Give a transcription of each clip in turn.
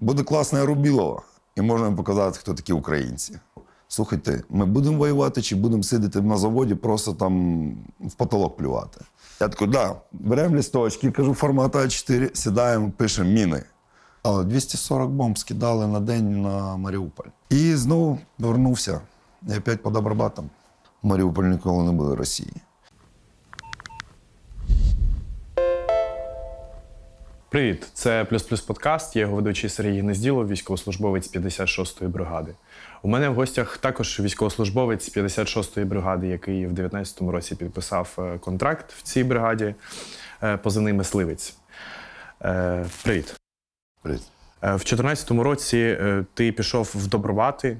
Буде класне Рубілова, і можемо показати, хто такі українці. Слухайте, ми будемо воювати чи будемо сидіти на заводі, просто там в потолок плювати. Я такий, да, беремо лісточки, кажу, формат А4, сідаємо, пишемо міни. Але 240 бомб скидали на день на Маріуполь. І знову повернувся. І опять по добробатам. Маріуполь ніколи не буде Росії. Привіт, це плюс плюс подкаст. Я його ведучий Сергій Гнезділов, військовослужбовець 56-ї бригади. У мене в гостях також військовослужбовець 56-ї бригади, який в 19-му році підписав е, контракт в цій бригаді, е, позивний мисливець. Е, привіт. Привіт. В 14-му році ти пішов в Добробати,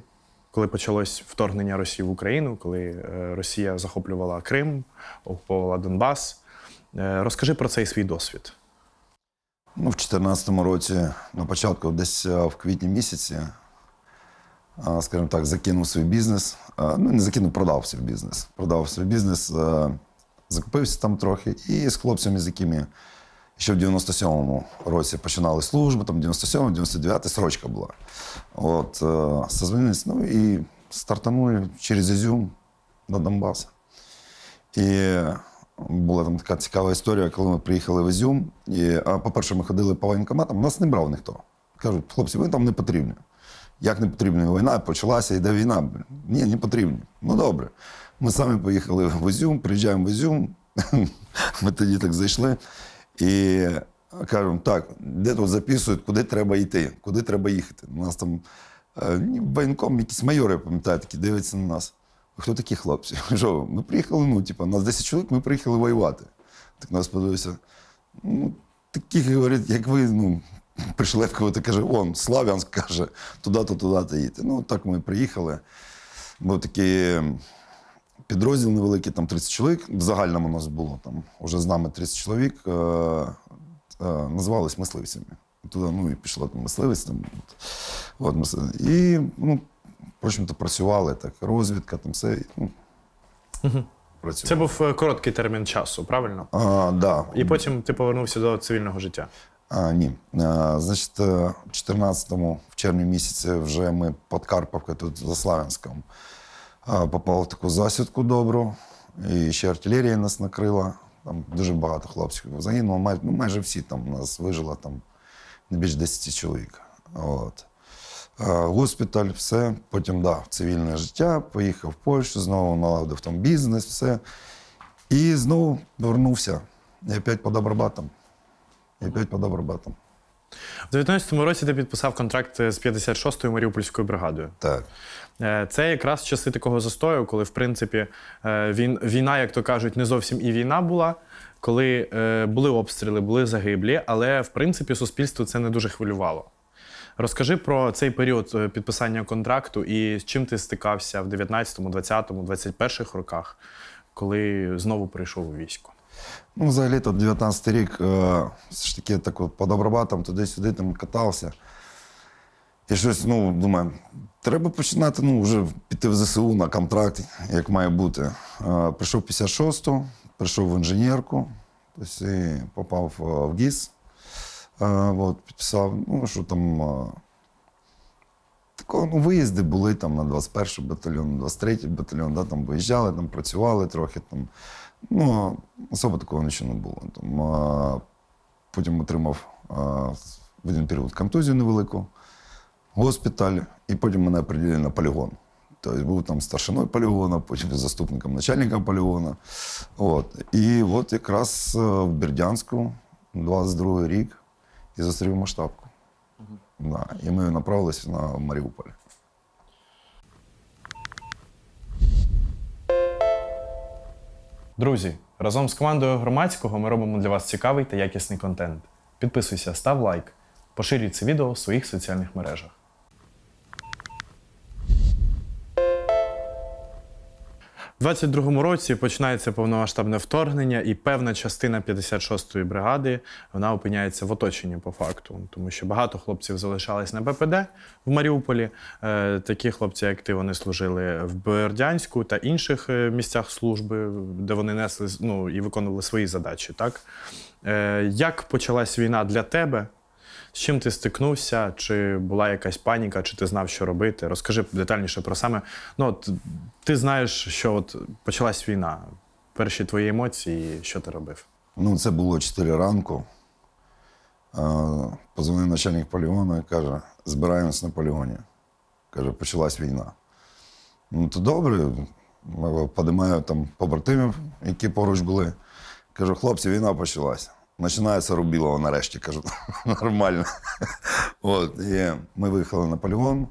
коли почалось вторгнення Росії в Україну, коли Росія захоплювала Крим, окуповувала Донбас. Розкажи про цей свій досвід. Ну, В 2014 році, на початку, десь е, в квітні місяці, е, скажімо так, закинув свій бізнес. Е, ну, не закинув, продав свій бізнес. Продав свій бізнес, закупився там трохи. І з хлопцями, з якими ще в 97-му році починали службу, там 97 му 99 срочка була. От, созвонились, ну і стартанули через Ізюм на Донбас. І була там така цікава історія, коли ми приїхали в Ізюм. І, а, По-перше, ми ходили по воєнкоматам, нас не брав ніхто. Кажуть, хлопці, ви там не потрібні. Як не потрібна війна, почалася, йде війна. Ні, не потрібні. Ну добре. Ми самі поїхали в Ізюм, приїжджаємо в Ізюм. Ми тоді так зайшли і кажемо, так, де тут записують, куди треба йти, куди треба їхати. У нас там е, воєнком якісь майори, пам'ятаю, такі дивляться на нас хто такі хлопці? Що, ми приїхали, ну, типу, нас 10 чоловік, ми приїхали воювати. Так нас подивився. Ну, такі, говорить, як ви, ну, прийшли, пришлепкувати, каже, он, Славянськ каже, туди-то, туди-то їдьте. Ну, так ми приїхали. Був такий ем, підрозділ невеликий, там 30 чоловік. В загальному у нас було там уже з нами 30 чоловік, е, е, називались мисливцями. Туди ну, і пішло там мисливець. Там, от, от, І ну, почнемо працювали так. Розвідка, там все. Ну, угу. Працювали. Це був е, короткий термін часу, правильно? А, да. І потім ти повернувся до цивільного життя. А, Ні. А, Значить, 14-му, е, в червні місяці, вже ми під Карповкою, тут за Славянськом, попали в таку засідку добру. І ще артилерія нас накрила. Там дуже багато хлопців загинуло. Май, ну, майже всі там у нас вижило там не більш 10 чоловік. От. Е, госпіталь, все. Потім дав цивільне життя, поїхав в Польщу, знову налагодив там бізнес, все. І знову повернувся. І опять по добробатам. І опять по добробатам. У 19-му році ти підписав контракт з 56-ю Маріупольською бригадою. Так. Е, це якраз часи такого застою, коли, в принципі, е, війна, як то кажуть, не зовсім і війна була, коли були обстріли, були загиблі, але в принципі суспільство це не дуже хвилювало. Розкажи про цей період е, підписання контракту і з чим ти стикався в 19-му, 20-му, 21-х роках, коли знову прийшов у військо. Ну, взагалі, тут 19-й рік е, все ж таки так по добробатам туди-сюди там катався. І щось, ну, думаю, треба починати ну, вже піти в ЗСУ на контракт, як має бути. Е, прийшов 56-ту, прийшов в інженерку, тобто, попав в ГІС. Е, от, Підписав, ну, що там е, такого, ну, виїзди були там на 21-й батальйон, 23-й батальйон, да, там виїжджали, там працювали трохи. Там, ну, Особо такого нічого не було. Там, а, е, Потім отримав а, в один період контузію невелику, госпіталь, і потім мене приділили на полігон. Тобто був там старшиною полігона, потім заступником начальника полігона. От. І от якраз в Бердянську, 22 рік, і зустрів масштабку. Угу. Да. І ми направилися на Маріуполь. Друзі, разом з командою громадського ми робимо для вас цікавий та якісний контент. Підписуйся, став лайк, поширюй це відео в своїх соціальних мережах. У 22-му році починається повномасштабне вторгнення, і певна частина 56-ї бригади вона опиняється в оточенні по факту, тому що багато хлопців залишались на БПД в Маріуполі. Е, такі хлопці, як ти, вони служили в Бердянську та інших е, місцях служби, де вони несли ну, і виконували свої задачі. Так е, як почалась війна для тебе? З чим ти стикнувся? Чи була якась паніка, чи ти знав, що робити? Розкажи детальніше про саме. Ну, от, Ти знаєш, що от почалась війна. Перші твої емоції, що ти робив? Ну, це було 4 ранку. Позвонив начальник полігону і каже: збираємось на полігоні. Каже, почалась війна. Ну, то добре, подимаю там побратимів, які поруч були. Кажу, хлопці, війна почалася. Починається Рубілова нарешті, кажу, нормально. От, і Ми виїхали на полігон.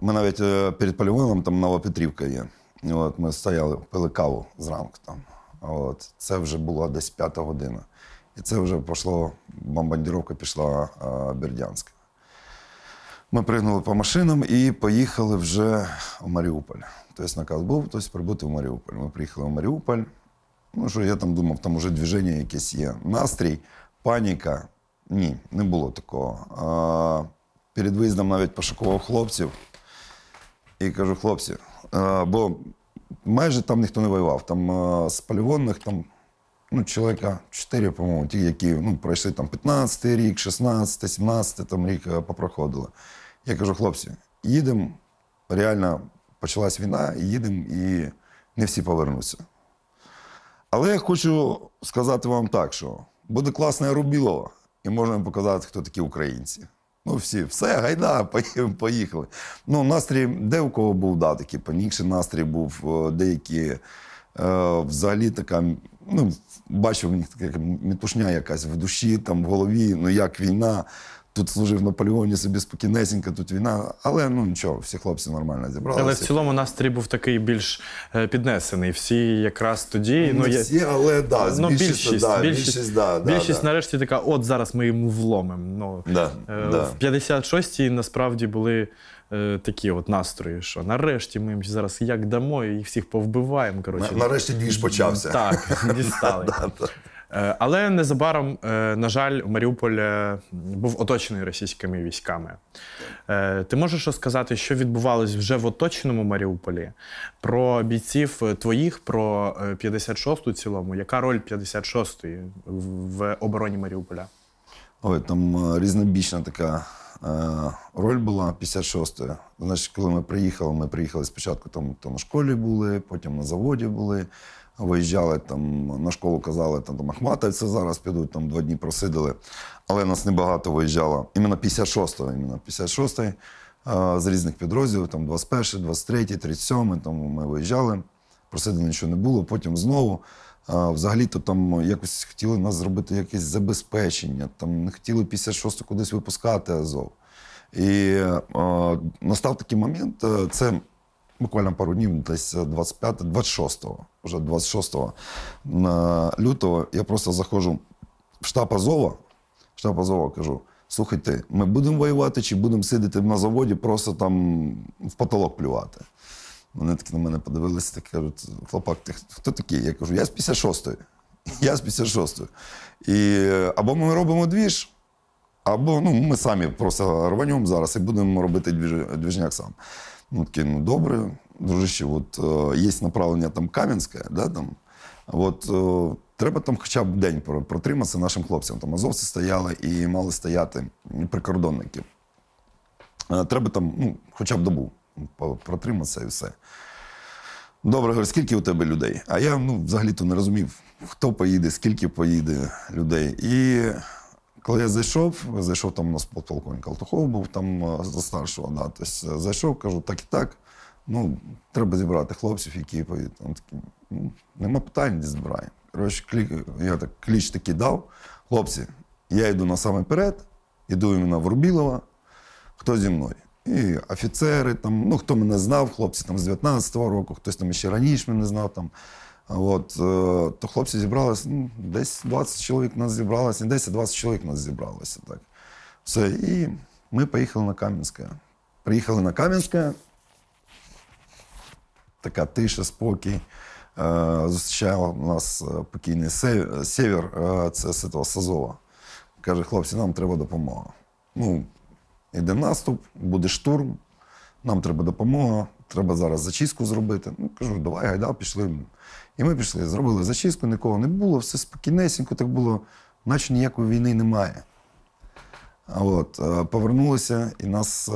Ми навіть е, перед полігоном там Новопетрівка є. от Ми стояли, пили каву зранку там. От, Це вже була десь п'ята година. І це вже пішло, бомбардіровка пішла а, е, Бердянська. Ми пригнули по машинам і поїхали вже в Маріуполь. Тобто наказ був, тобто прибути в Маріуполь. Ми приїхали в Маріуполь. Ну, що я там думав, там уже движення якесь є. Настрій, паніка. Ні, не було такого. А, Перед виїздом навіть пошукував хлопців і кажу, хлопці, а, бо майже там ніхто не воював. Там а, з полігонних там ну, чоловіка 4, по-моєму, ті, які ну, пройшли там 15-й рік, 16, й 17 й там рік е, попроходили. Я кажу, хлопці, їдемо, реально почалась війна, їдемо і не всі повернуться. Але я хочу сказати вам так, що буде класне Рубілова, і можна показати, хто такі українці. Ну, всі, все, гайда, поїхали. Ну, настрій, де у кого був, да, такий панікший настрій був, е, деякі е, взагалі така. Ну, бачив в них така мітушня якась в душі, там в голові, ну як війна. Тут служив на полігоні собі спокійнесенько, тут війна, але ну нічого, всі хлопці нормально зібралися. Але в цілому настрій був такий більш е, піднесений. Всі якраз тоді. Не ну, ну всі, я... але да, ну, більшість, більшість, да, більшість, більшість, да, да, більшість да. нарешті така, от зараз ми йому вломимо. Ну, да, е, да. В 56-й насправді були е, такі от настрої, що нарешті ми їм зараз як дамо і всіх повбиваємо. Коротше. Нарешті ніж почався. Так, дістали. да, да. Е, але незабаром, е, на жаль, Маріуполь е, був оточений російськими військами. Ти можеш розказати, що відбувалось вже в оточеному Маріуполі про бійців твоїх, про 56-ту цілому? Яка роль 56-ї в обороні Маріуполя? Ой, там різнобічна така роль була 56-ї. Значить, коли ми приїхали, ми приїхали спочатку, там то на школі були, потім на заводі були виїжджали там на школу, казали, там там Ахматовці зараз підуть, там два дні просидили. Але нас небагато виїжджало. Іменно 56-го, іменно 56-й з різних підрозділів, там 21, й 23, й 37, й там ми виїжджали, просидили нічого не було, потім знову. Взагалі-то там якось хотіли нас зробити якесь забезпечення, там не хотіли 56-го кудись випускати Азов. І е, настав такий момент, е, це буквально пару днів, десь 25, 26 вже 26 лютого, я просто заходжу в штаб Азова, штаб Азова кажу. Слухайте, ми будемо воювати чи будемо сидіти на заводі, просто там в потолок плювати. Вони такі на мене подивилися так кажуть, хлопак, ти хто такий? Я кажу, я з 56-ї. Я з 56-ї. І або ми робимо двіж, або ну, ми самі просто рванемо зараз і будемо робити двіжняк сам. Ну, такие, ну, добрые, дружище, вот э, есть направлення там Кам'янське, да, там, от е, э, треба там хоча б день протриматися нашим хлопцям. Там азовці стояли і мали стояти прикордонники. Е, треба там, ну, хоча б добу протриматися і все. Добре, говорю, скільки у тебе людей? А я ну, взагалі-то не розумів, хто поїде, скільки поїде людей. І коли я зайшов, зайшов там у нас полковник Алтухов був там е, за старшого, да, тобто зайшов, кажу, так і так. Ну, треба зібрати хлопців, які там такі, ну, нема питань, збираємо. Коротше, клік, я так кліч такий дав. Хлопці, я йду на самий перед, йду іменно в Рубілова, хто зі мною. І офіцери, там, ну хто мене знав, хлопці там з 19-го року, хтось там ще раніше мене знав. там. От, е, То хлопці зібралися, ну, десь 20 чоловік нас зібралося, не десь, а 20 чоловік нас зібралося. так. Все, І ми поїхали на Кам'янське. Приїхали на Кам'янське. Така тиша, спокій. Е, зустрічав нас е, покійний север, це з цього Сазова. Каже, хлопці, нам треба допомога. Ну, Іде наступ, буде штурм, нам треба допомога треба зараз зачистку зробити. Ну, кажу, давай, гайда, пішли. І ми пішли, зробили зачистку, нікого не було, все спокійнесенько, так було, наче ніякої війни немає. От, е, Повернулися і нас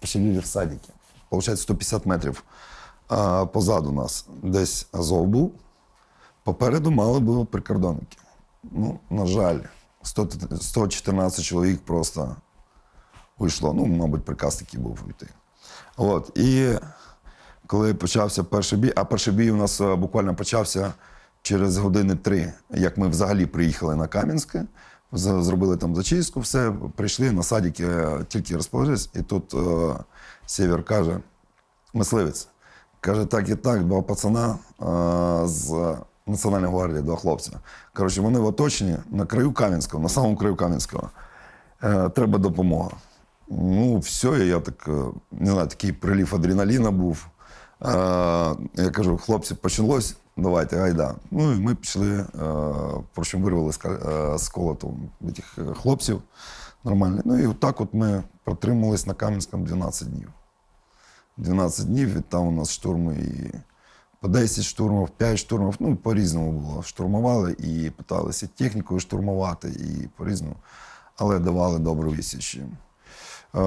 поселили е, в садики. Получається, 150 метрів е, позаду нас десь Азов був. Попереду мали були прикордонники. Ну, на жаль, 114 чоловік просто Вийшло, Ну, мабуть, приказ такий був уйти. От. І коли почався перший бій, а перший бій у нас е, буквально почався через години три, як ми взагалі приїхали на Кам'янське, зробили там зачистку, все, прийшли на садіки, е, тільки розположились, і тут е, Сєвєр каже, мисливець. Каже, так і так, два пацана е, з Національної гвардії, два хлопця. Коротше, вони в оточенні на краю Кам'янського, на самому краю Кам'янського. Е, треба допомога. Ну, все, я так э, не знаю, такий прилів адреналіна був. Е, я кажу, хлопці, почалось, давайте, гайда. Ну і ми пішли, е, причому вирвали е, з колоту цих е, хлопців нормально. Ну і отак от ми протримались на Кам'янському 12 днів. 12 днів, і там у нас штурми і по 10 штурмів, 5 штурмів, ну по-різному було. Штурмували і питалися технікою штурмувати, і по-різному, але давали добру вісіч. Е,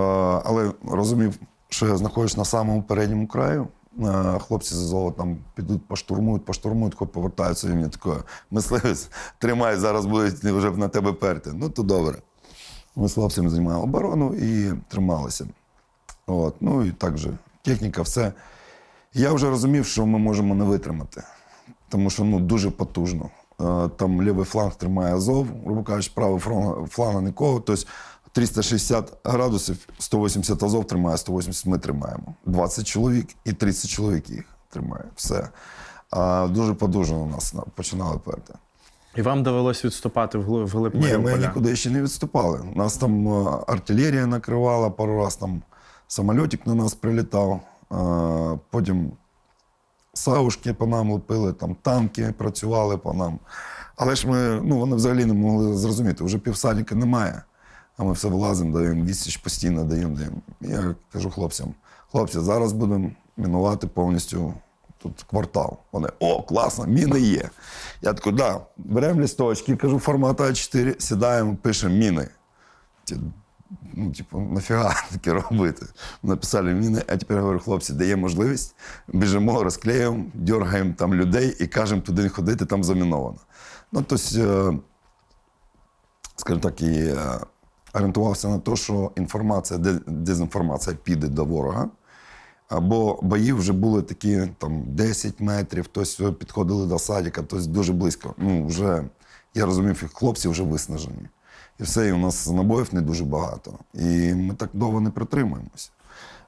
але розумів, що я знаходжусь на самому передньому краю. Е, хлопці з АЗО там підуть, поштурмують, поштурмують, хоч повертаються і мені таке, мисливець, тримай, зараз будуть вже на тебе перти. Ну, то добре. Ми з хлопцями займали оборону і трималися. От. Ну і так же, техніка, все. Я вже розумів, що ми можемо не витримати, тому що ну, дуже потужно. Е, там лівий фланг тримає Азов, грубо кажучи, правий фланг нікого. Тобто 360 градусів, 180 Азов тримає, 180 ми тримаємо. 20 чоловік і 30 чоловік їх тримає. Все. А Дуже подужно нас починали перти. І вам довелося відступати в глиб Ні, ми нікуди ще не відступали. Нас там е, артилерія накривала, пару раз там самолітик на нас прилітав, е, потім саушки по нам лупили, там танки працювали по нам. Але ж ми ну, вони взагалі не могли зрозуміти, вже півсадіка немає. А ми все влазимо, даємо відсіч, постійно даємо, даємо. Я кажу хлопцям: хлопці, зараз будемо мінувати повністю тут квартал. Вони о, класно, міни є. Я такий, да, беремо лісточки, кажу, формат А4, сідаємо, пишемо міни. ну, типу, нафіга таке робити? Написали міни, а тепер говорю, хлопці, дає можливість, біжимо, розклеїмо, дергаємо там людей і кажемо туди ходити, там заміновано. Ну, тобто, е, скажімо так, і. Е, орієнтувався на те, що інформація, дезінформація піде до ворога. Або бої вже були такі там 10 метрів, хтось підходили до садика, хтось дуже близько. Ну, вже, Я розумів, їх хлопці вже виснажені. І все, і у нас набоїв не дуже багато. І ми так довго не притримуємося.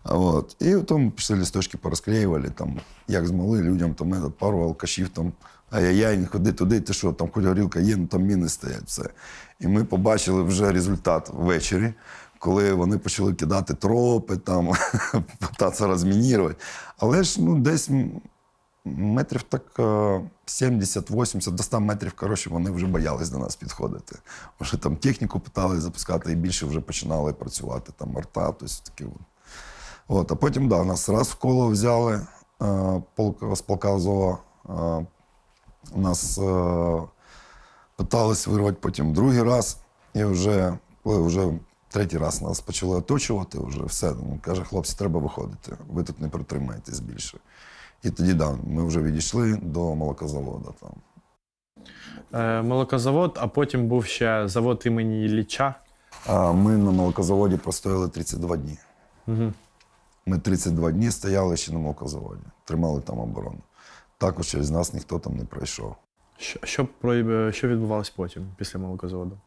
От. І потім пішли лісточки порозклеювали, там, як змогли людям там, пару алкашів там, Ай-яй-яй, ходи туди, ти що, там хоч горілка є, ну там міни стоять, все. І ми побачили вже результат ввечері, коли вони почали кидати тропи, там, питатися розмінірувати. Але ж ну, десь метрів так 70-80 е, до 100 метрів, коротше, вони вже боялись до нас підходити. Вже там техніку питали запускати і більше вже починали працювати, там арта, тось такі. От. а потім, да, нас раз в коло взяли, е, полк, з полка Азова е, у нас е, питались вирвати потім другий раз, і вже коли вже третій раз нас почали оточувати, вже все. Ну, Каже, хлопці, треба виходити, ви тут не протримаєтесь більше. І тоді да, ми вже відійшли до молокозавода. там. Е, молокозавод, а потім був ще завод імені Ліча. А Ми на молокозаводі простояли 32 дні. Угу. Ми 32 дні стояли ще на молокозаводі, тримали там оборону. Також через нас ніхто там не пройшов. Що що, що відбувалося потім після молокозаводу?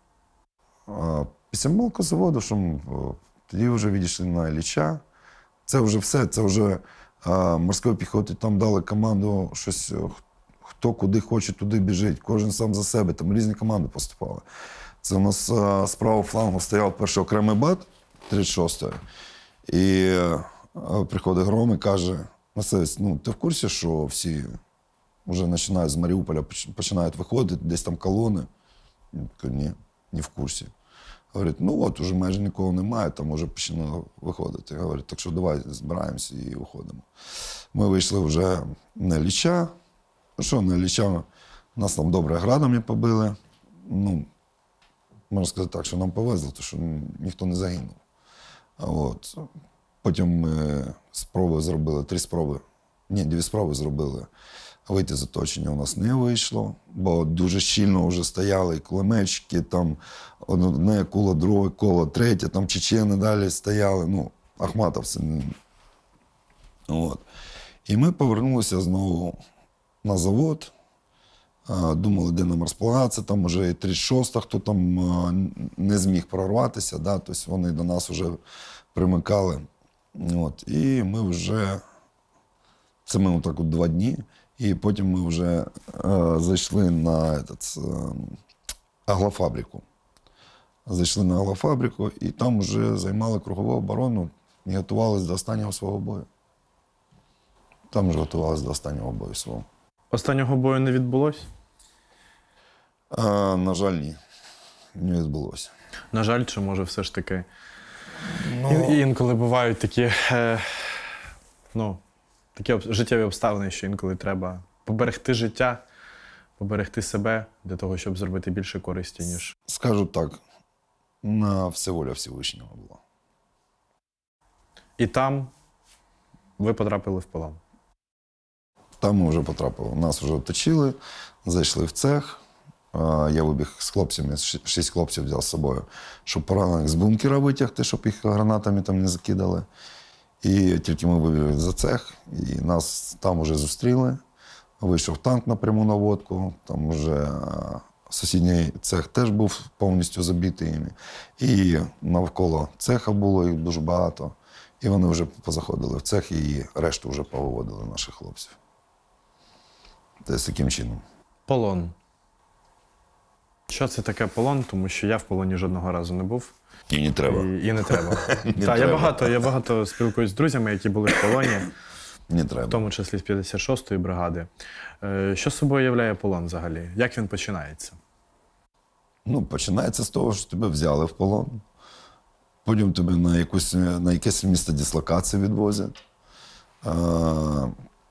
А, Після молокозаводу, що тоді вже відійшли на Іліча. Це вже все, це вже а, морської піхоти там дали команду щось. Хто куди хоче, туди біжить, кожен сам за себе, там різні команди поступали. Це у нас з правого флангу стояв перший окремий бат 36-ї. І а, е, приходить гром і каже: Масець, ну ти в курсі, що всі вже починають з Маріуполя, починають виходити, десь там колони. Він ні, не в курсі. Говорить, ну от уже майже нікого немає, там вже починало виходити. Говорить, так що давай збираємося і виходимо. Ми вийшли вже на ліча. Ну що на ліча? Нас там добре градами побили. Ну, Можна сказати так, що нам повезло, тому що ніхто не загинув. От. Потім ми спроби зробили три спроби. Ні, дві спроби зробили. Вийти з оточення у нас не вийшло, бо дуже щільно вже стояли кулеметчики, там одне коло, друге коло, третє, там чечени далі стояли. Ну, ахматовці. От. І ми повернулися знову на завод. Думали, де нам розполагатися, там вже і 36-та, хто там не зміг прорватися, да? тобто вони до нас вже примикали. От, І ми вже це ми так от два дні, і потім ми вже е, зайшли на этот, е, аглофабрику. Зайшли на аглофабрику і там вже займали кругову оборону і готувалися до останнього свого бою. Там вже готувалися до останнього бою свого. Останнього бою не відбулось? Е, на жаль, ні. Не відбулося. На жаль, чи може все ж таки Ну... І, інколи бувають такі е, ну, такі об, життєві обставини, що інколи треба поберегти життя, поберегти себе для того, щоб зробити більше користі, ніж. Скажу так, на все воля Всевишнього була. І там ви потрапили в полон. Там ми вже потрапили. Нас вже оточили, зайшли в цех. Я вибіг з хлопцями, шість хлопців взяв з собою, щоб поранених з бункера витягти, щоб їх гранатами там не закидали. І тільки ми вибігли за цех, і нас там вже зустріли. Вийшов танк напряму на водку. там вже сусідній цех теж був повністю забитий. їм. І навколо цеха було їх дуже багато. І вони вже позаходили в цех і решту вже повиводили наших хлопців. Десь тобто, таким чином. Полон. Що це таке полон? Тому що я в полоні жодного разу не був. І не треба. І, і не треба. Та я багато, я багато спілкуюсь з друзями, які були в полоні. Не треба. В тому числі з 56-ї бригади. Е, що собою являє полон взагалі? Як він починається? Ну, починається з того, що тебе взяли в полон. Потім тебе на якусь, на якесь місце дислокації відвозять. Е,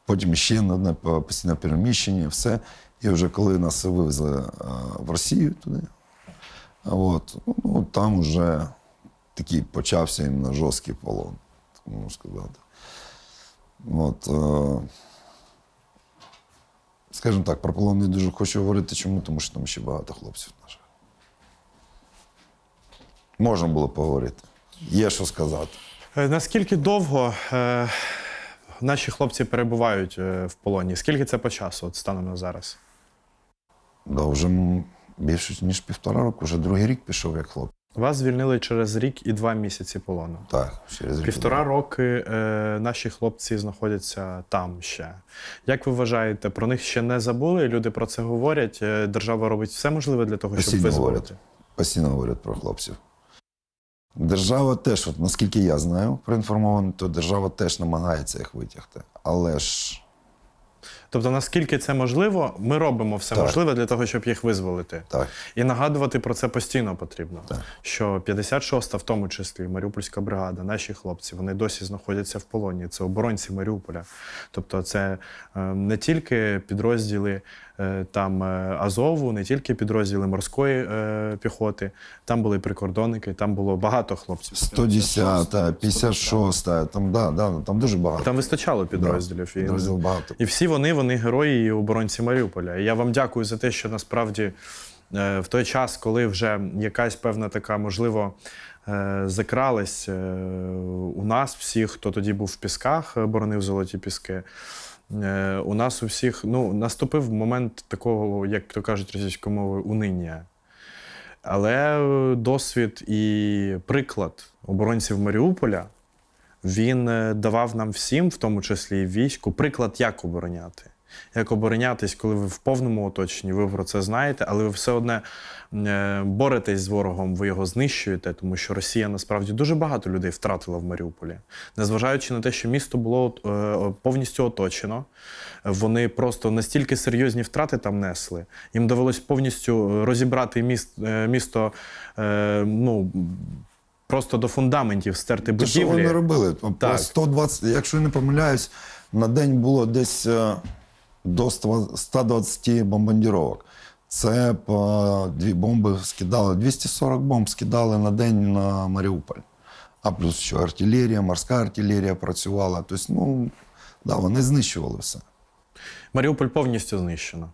потім ще на одне постійне переміщення, все. І вже коли нас вивезли е, в Росію туди, от, ну, там вже такий почався іменно жорсткий полон, так можна сказати. От, е, Скажімо так, про полон не дуже хочу говорити. Чому? Тому що там ще багато хлопців наших. Можна було поговорити. Є що сказати. Е, наскільки довго е, наші хлопці перебувають в полоні? Скільки це по часу от станом на зараз? довжим ну, більше ніж півтора року. Вже другий рік пішов як хлопець. Вас звільнили через рік і два місяці полону. Так, через рік півтора роки е, наші хлопці знаходяться там ще. Як ви вважаєте, про них ще не забули? Люди про це говорять. Е, держава робить все можливе для того, Постійно щоб визволити? Говорять. Постійно говорять про хлопців. Держава теж, от, наскільки я знаю, проінформований, то держава теж намагається їх витягти. Але ж Тобто, наскільки це можливо, ми робимо все так. можливе для того, щоб їх визволити. Так. І нагадувати про це постійно потрібно. Так. Що 56-та, в тому числі Маріупольська бригада, наші хлопці, вони досі знаходяться в полоні. Це оборонці Маріуполя. Тобто, це е, не тільки підрозділи е, там е, Азову, не тільки підрозділи морської піхоти, там були прикордонники, там було багато хлопців. 110-та, 56-та, там да, да, ну, там дуже багато. Там вистачало підрозділів. Да, і, підрозділ багато. І всі вони вони герої і оборонці Маріуполя. я вам дякую за те, що насправді е, в той час, коли вже якась певна така, можливо, е, закралась е, у нас, всіх, хто тоді був в пісках, боронив золоті піски. У нас у всіх ну, наступив момент такого, як то кажуть російською мовою, униння. Але досвід і приклад оборонців Маріуполя він давав нам всім, в тому числі і війську, приклад, як обороняти як оборонятись, коли ви в повному оточенні, ви про це знаєте, але ви все одне е, боретесь з ворогом, ви його знищуєте, тому що Росія насправді дуже багато людей втратила в Маріуполі, незважаючи на те, що місто було е, повністю оточено. Вони просто настільки серйозні втрати там несли. Їм довелось повністю е, розібрати міст, місто. ну, Просто до фундаментів стерти будівлі. Що вони робили? Так. 120, якщо я не помиляюсь, на день було десь до 120 бомбардіровок. Це по дві бомби скидали. 240 бомб скидали на день на Маріуполь. А плюс що артилерія, морська артилерія працювала. Тобто, ну да, вони знищували все. Маріуполь повністю знищено.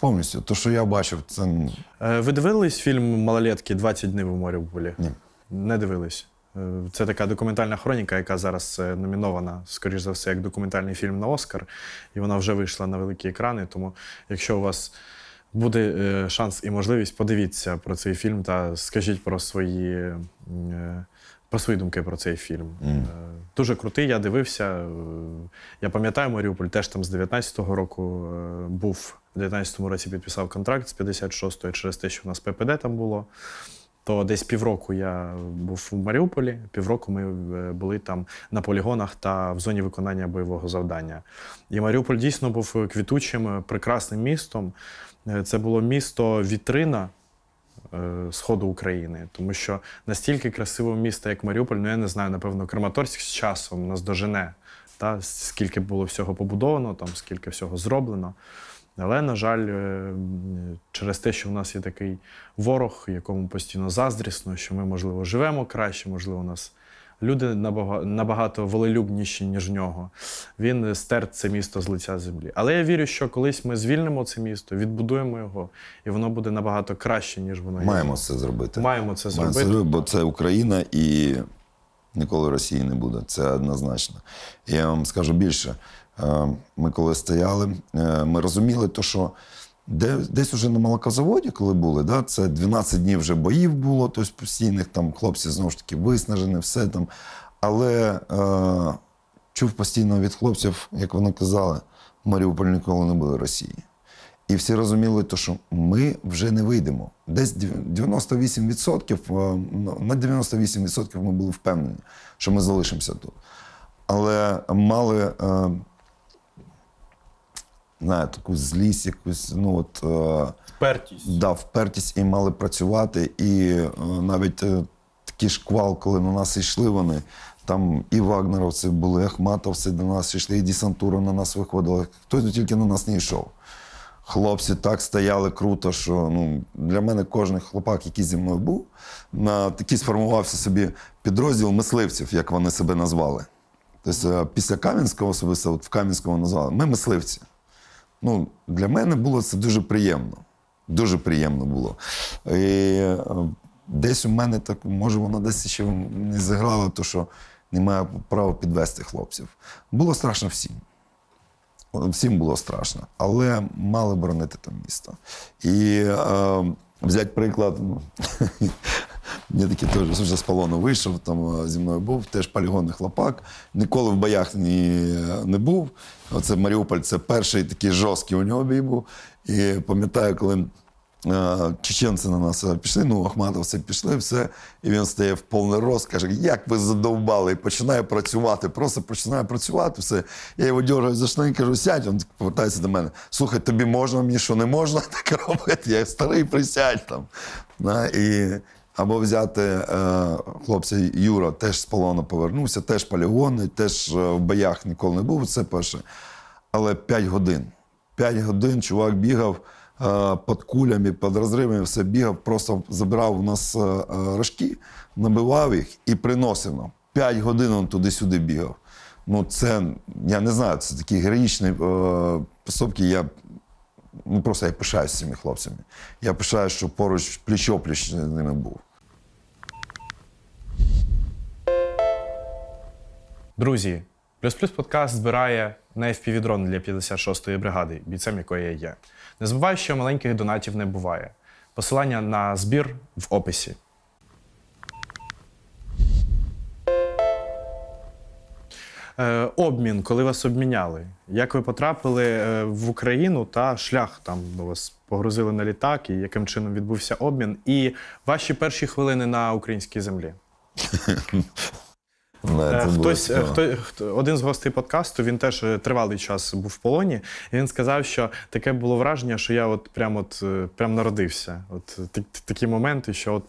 Повністю. То, що я бачив, це. Е, ви дивились фільм Малолетки 20 днів у Маріуполі? Ні. Не дивились. Е, це така документальна хроніка, яка зараз е, номінована, скоріш за все, як документальний фільм на Оскар, і вона вже вийшла на великі екрани. Тому, якщо у вас буде е, шанс і можливість, подивіться про цей фільм та скажіть про свої про свої думки про цей фільм. Mm. Дуже крутий, я дивився. Я пам'ятаю, Маріуполь теж там з 19-го року був. У 19-му році підписав контракт з 56-ї через те, що в нас ППД там було. То десь півроку я був в Маріуполі, півроку ми е, були там на полігонах та в зоні виконання бойового завдання. І Маріуполь дійсно був е, квітучим, е, прекрасним містом. Це було місто вітрина сходу України, тому що настільки красивого місто, як Маріуполь, ну я не знаю, напевно, Краматорськ з часом наздожене та скільки було всього побудовано, там скільки всього зроблено. Але, на жаль, е, через те, що в нас є такий ворог, якому постійно заздрісно, що ми, можливо, живемо краще, можливо, у нас люди набагато волелюбніші, ніж нього. Він стер це місто з лиця землі. Але я вірю, що колись ми звільнимо це місто, відбудуємо його, і воно буде набагато краще, ніж воно є. Маємо це зробити. Маємо це зробити. Маємо це зробити, бо це Україна і. Ніколи Росії не буде, це однозначно. Я вам скажу більше. Е, ми коли стояли, е, ми розуміли, то, що десь уже на молокозаводі, коли були, да, це 12 днів вже боїв було, тобто постійних там хлопці знову ж таки виснажені, все там. Але е, чув постійно від хлопців, як вони казали, Маріуполь ніколи не були Росії. І всі розуміли, то, що ми вже не вийдемо. Десь 98%, е, ну, на 98% ми були впевнені, що ми залишимося тут. Але мали знаєте, таку злість, якусь ну от е, впертість. Да, впертість і мали працювати. І е, навіть е, такий шквал, коли на нас йшли вони. Там і вагнеровці були, і ахматовці до нас йшли, і Дісантура на нас виходила. Хтось тільки на нас не йшов. Хлопці так стояли круто, що ну, для мене кожен хлопак, який зі мною був, на такий сформувався собі підрозділ мисливців, як вони себе назвали. Тобто після Кам'янського особисто, от в Кам'янському назвали, ми мисливці ну, для мене було це дуже приємно. Дуже приємно було. І е, Десь у мене так, може, воно десь ще не зіграло, то що немає права підвести хлопців. Було страшно всім. Всім було страшно, але мали боронити там місто. І е, взяти приклад ну, Мені такі теж слушай, з полону вийшов, там е, зі мною був, теж полігонний хлопак. Ніколи в боях ні, не був. Оце Маріуполь це перший такий жорсткий у нього бій був. І пам'ятаю, коли. Е, чеченці на нас е, пішли, ну, ахматовці пішли, все. І він стає в повний рост, каже, як ви задовбали, і починає працювати, просто починає працювати, все. Я його дергаю за штани, кажу, сядь, він повертається до мене. Слухай, тобі можна, мені що не можна так робити, я старий присядь там. І або взяти е, хлопця Юра, теж з полону повернувся, теж полігони, теж е, в боях ніколи не був, це перше. Але 5 годин. 5 годин чувак бігав е, під кулями, під розривами, все бігав, просто забирав у нас е, е, рожки, набивав їх і приносив нам. 5 годин він туди-сюди бігав. Ну, це, я не знаю, це такі героїчні е, поступки. Я ну просто я пишаюся цими хлопцями. Я пишаюся, що поруч плечо пліч з ними був. Друзі, плюс плюс подкаст збирає на fpv дрон для 56-ї бригади, бійцем якої я є. Не забувай, що маленьких донатів не буває. Посилання на збір в описі. Е, обмін, коли вас обміняли? Як ви потрапили е, в Україну та шлях там ну, вас погрузили на літак, і яким чином відбувся обмін? І ваші перші хвилини на українській землі? Е, хтось, хто, хто один з гостей подкасту, він теж тривалий час був в полоні, і він сказав, що таке було враження, що я от прям от прям народився. От такі моменти, що от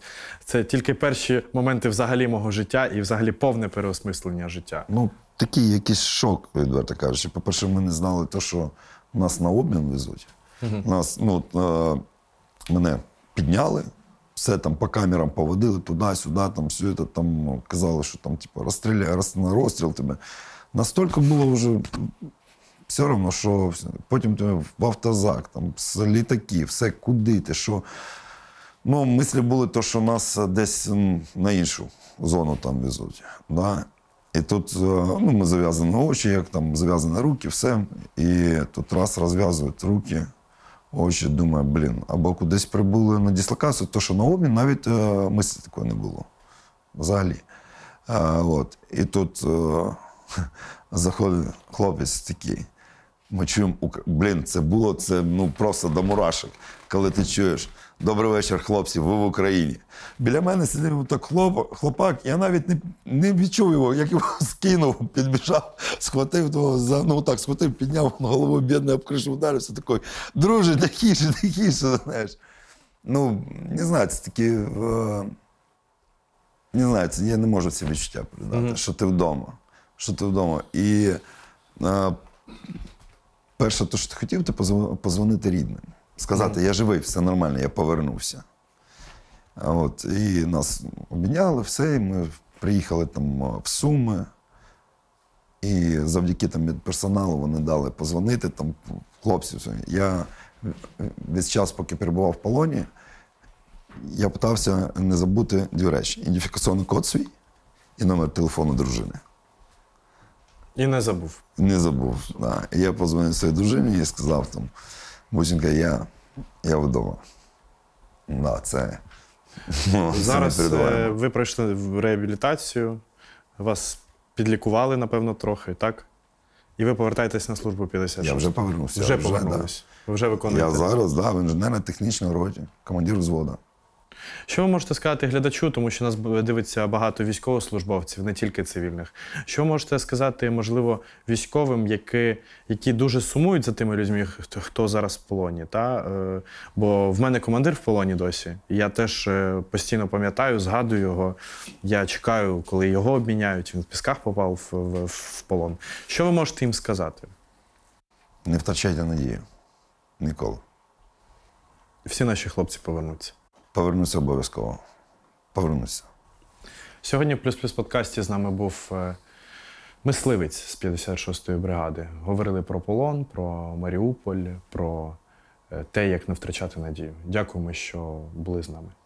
це тільки перші моменти взагалі мого життя і взагалі повне переосмислення життя. Ну такий якийсь шок, відверто кажучи. По-перше, ми не знали те, що нас на обмін везуть. Угу. Нас ну, е, мене підняли, все там по камерам поводили туди-сюди, там все це, там ну, казали, що там типу, розстріляє, на розстріл тебе. Настільки було вже все одно, що потім ти в автозак, там, з літаки, все куди ти, що. Ну, мислі були, то, що нас е, десь на іншу зону там везуть. Да? І тут е, ну, ми зав'язані очі, як там зав'язані руки, все. І тут раз розв'язують руки, очі, думаю, блін, або кудись прибули на дислокацію, то що на обмін навіть е, мислі такої не було взагалі. А, е, от. І тут заходить хлопець такий. Ми чуємо Блін, це було це ну просто до мурашок, коли ти чуєш. Добрий вечір, хлопці, ви в Україні. Біля мене сидів так хлопак, я навіть не не відчув його, як його скинув, підбіжав, схватив того, за ну так схватив, підняв голову бідний, обкришив, ударився такий. Друже, тихіше, тихіше, знаєш. Ну, не знаю, це такі. Е, не знаю, це я не можу ці відчуття передати. Mm -hmm. Що ти вдома? Що ти вдома? І е, перше, то, що ти хотів, це позвонити рідним. Сказати, mm. я живий, все нормально, я повернувся. От, І нас обміняли, все, і ми приїхали там в Суми. І завдяки там персоналу вони дали позвонити там хлопців. Я весь час, поки перебував в полоні, я питався не забути дві речі: ідентифікаційний код свій і номер телефону дружини. І не забув. Не забув. Да. Я позвонив своїй дружині і сказав там, бусінка, я я вдома. Да, це, ну, Зараз це ви пройшли в реабілітацію, вас підлікували, напевно, трохи, так? І ви повертаєтесь на службу 56. Я вже повернувся. Вже, вже повернувся. Да. Ви вже виконуєте. Я зараз, так, да, в інженерно-технічній роті, командир взводу. Що ви можете сказати глядачу, тому що нас дивиться багато військовослужбовців, не тільки цивільних. Що можете сказати, можливо, військовим, які які дуже сумують за тими людьми, хто хто зараз в полоні? Та? Е, бо в мене командир в полоні досі. я теж е, постійно пам'ятаю, згадую його. Я чекаю, коли його обміняють. Він в пісках попав в, в, в полон. Що ви можете їм сказати? Не втрачайте надію. Ніколи. Всі наші хлопці повернуться. Повернуся обов'язково. Повернуся. Сьогодні в плюс плюс подкасті з нами був е, мисливець з 56-ї бригади. Говорили про полон, про Маріуполь, про е, те, як не втрачати надію. Дякуємо, що були з нами.